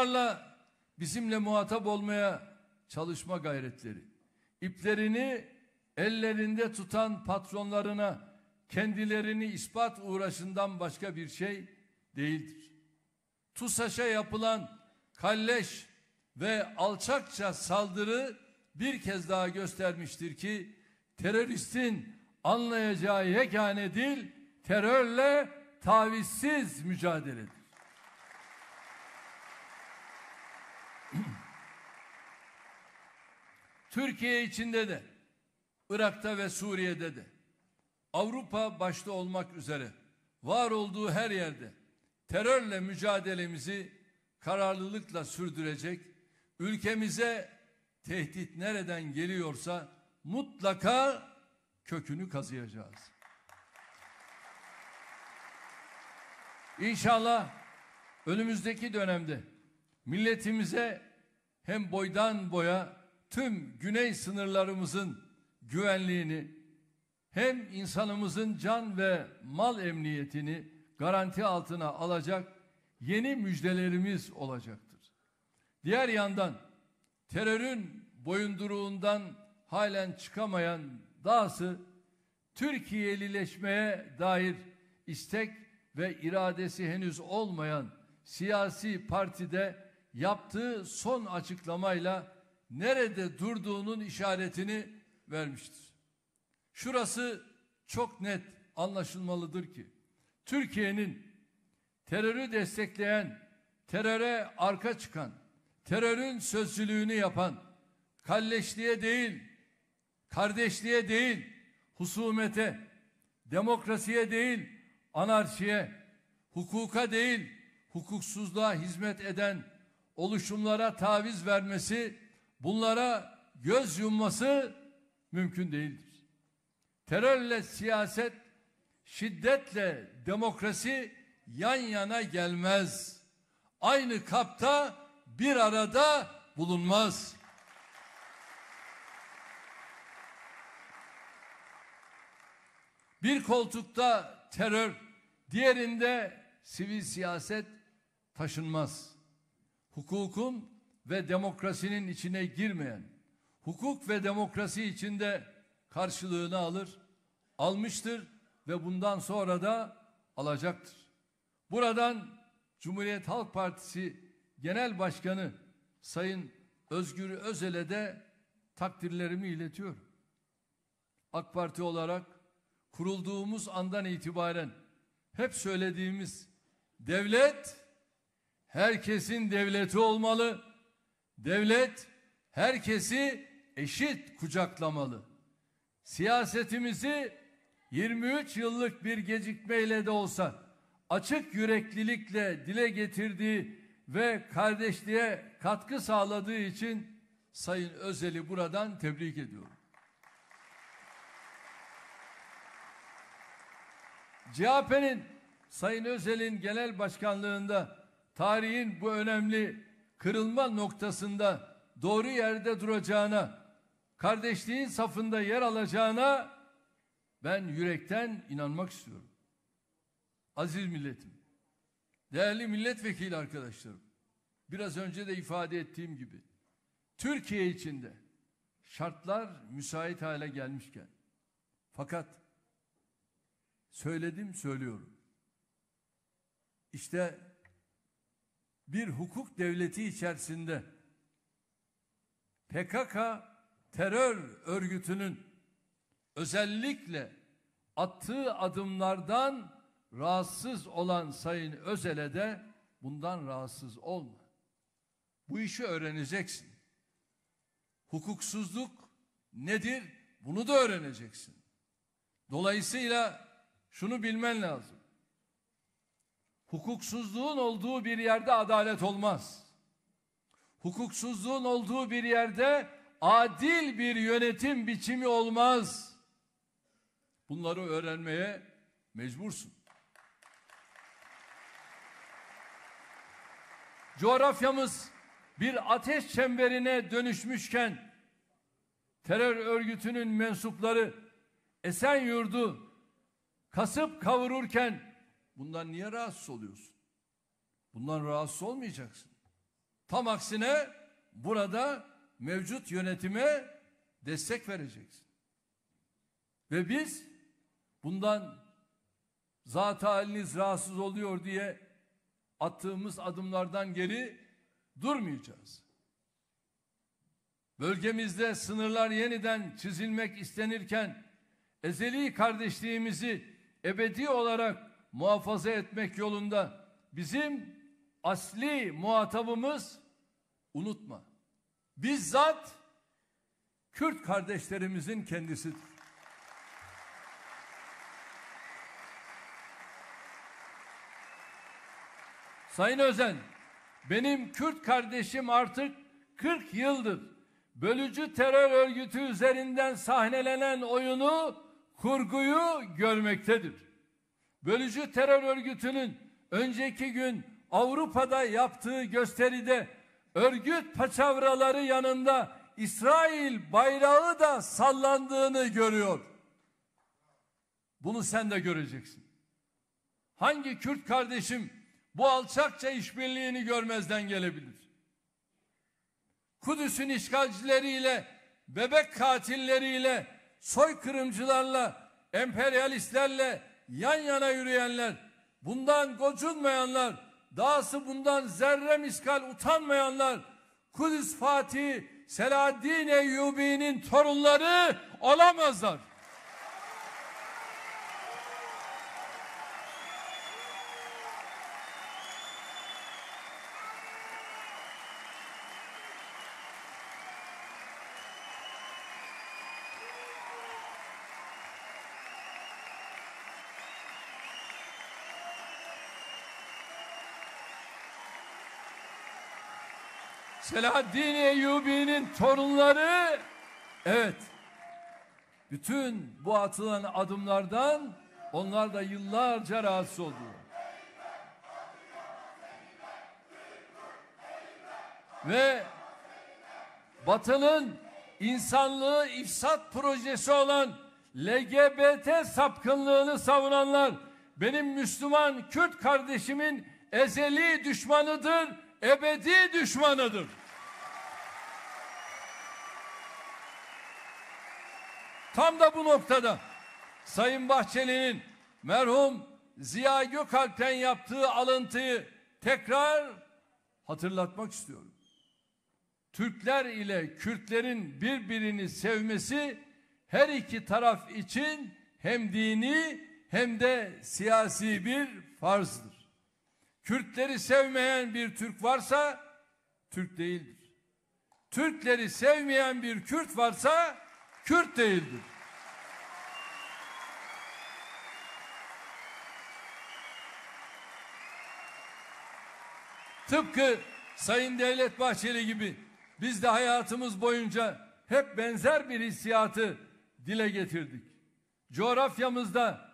Bunlarla bizimle muhatap olmaya çalışma gayretleri, iplerini ellerinde tutan patronlarına kendilerini ispat uğraşından başka bir şey değildir. TUSAŞ'a yapılan kalleş ve alçakça saldırı bir kez daha göstermiştir ki teröristin anlayacağı yegane dil terörle tavizsiz mücadeledir. Türkiye içinde de, Irak'ta ve Suriye'de de, Avrupa başta olmak üzere var olduğu her yerde terörle mücadelemizi kararlılıkla sürdürecek, ülkemize tehdit nereden geliyorsa mutlaka kökünü kazıyacağız. İnşallah önümüzdeki dönemde milletimize hem boydan boya tüm güney sınırlarımızın güvenliğini hem insanımızın can ve mal emniyetini garanti altına alacak yeni müjdelerimiz olacaktır. Diğer yandan terörün boyunduruğundan halen çıkamayan dahası Türkiye'lileşmeye dair istek ve iradesi henüz olmayan siyasi partide yaptığı son açıklamayla nerede durduğunun işaretini vermiştir. Şurası çok net anlaşılmalıdır ki Türkiye'nin terörü destekleyen, teröre arka çıkan, terörün sözcülüğünü yapan, kalleşliğe değil, kardeşliğe değil, husumete, demokrasiye değil, anarşiye, hukuka değil, hukuksuzluğa hizmet eden oluşumlara taviz vermesi bunlara göz yumması mümkün değildir. Terörle siyaset, şiddetle demokrasi yan yana gelmez. Aynı kapta bir arada bulunmaz. Bir koltukta terör, diğerinde sivil siyaset taşınmaz. Hukukun ve demokrasinin içine girmeyen, hukuk ve demokrasi içinde karşılığını alır, almıştır ve bundan sonra da alacaktır. Buradan Cumhuriyet Halk Partisi Genel Başkanı Sayın Özgür Özel'e de takdirlerimi iletiyorum. AK Parti olarak kurulduğumuz andan itibaren hep söylediğimiz devlet herkesin devleti olmalı Devlet herkesi eşit kucaklamalı. Siyasetimizi 23 yıllık bir gecikmeyle de olsa açık yüreklilikle dile getirdiği ve kardeşliğe katkı sağladığı için Sayın Özel'i buradan tebrik ediyorum. CHP'nin Sayın Özel'in genel başkanlığında tarihin bu önemli kırılma noktasında doğru yerde duracağına, kardeşliğin safında yer alacağına ben yürekten inanmak istiyorum. Aziz milletim, değerli milletvekili arkadaşlarım, biraz önce de ifade ettiğim gibi Türkiye içinde şartlar müsait hale gelmişken fakat söyledim söylüyorum. İşte bir hukuk devleti içerisinde PKK terör örgütünün özellikle attığı adımlardan rahatsız olan Sayın Özel'e de bundan rahatsız olma. Bu işi öğreneceksin. Hukuksuzluk nedir? Bunu da öğreneceksin. Dolayısıyla şunu bilmen lazım. Hukuksuzluğun olduğu bir yerde adalet olmaz. Hukuksuzluğun olduğu bir yerde adil bir yönetim biçimi olmaz. Bunları öğrenmeye mecbursun. Coğrafyamız bir ateş çemberine dönüşmüşken terör örgütünün mensupları Esenyurt'u kasıp kavururken Bundan niye rahatsız oluyorsun? Bundan rahatsız olmayacaksın. Tam aksine burada mevcut yönetime destek vereceksin. Ve biz bundan zat haliniz rahatsız oluyor diye attığımız adımlardan geri durmayacağız. Bölgemizde sınırlar yeniden çizilmek istenirken ezeli kardeşliğimizi ebedi olarak muhafaza etmek yolunda bizim asli muhatabımız unutma. Bizzat Kürt kardeşlerimizin kendisidir. Sayın Özen, benim Kürt kardeşim artık 40 yıldır bölücü terör örgütü üzerinden sahnelenen oyunu, kurguyu görmektedir. Bölücü terör örgütünün önceki gün Avrupa'da yaptığı gösteride örgüt paçavraları yanında İsrail bayrağı da sallandığını görüyor. Bunu sen de göreceksin. Hangi Kürt kardeşim bu alçakça işbirliğini görmezden gelebilir? Kudüs'ün işgalcileriyle, bebek katilleriyle, soykırımcılarla, emperyalistlerle yan yana yürüyenler, bundan gocunmayanlar, dahası bundan zerre miskal utanmayanlar, Kudüs Fatih Selahaddin Eyyubi'nin torunları olamazlar. Selahaddin Eyyubi'nin torunları evet bütün bu atılan adımlardan onlar da yıllarca rahatsız oldu. Ve Batı'nın insanlığı ifsat projesi olan LGBT sapkınlığını savunanlar benim Müslüman Kürt kardeşimin ezeli düşmanıdır ebedi düşmanıdır. Tam da bu noktada Sayın Bahçeli'nin merhum Ziya Gökalp'ten yaptığı alıntıyı tekrar hatırlatmak istiyorum. Türkler ile Kürtlerin birbirini sevmesi her iki taraf için hem dini hem de siyasi bir farzdır. Kürtleri sevmeyen bir Türk varsa Türk değildir. Türkleri sevmeyen bir Kürt varsa Kürt değildir. Tıpkı Sayın Devlet Bahçeli gibi biz de hayatımız boyunca hep benzer bir hissiyatı dile getirdik. Coğrafyamızda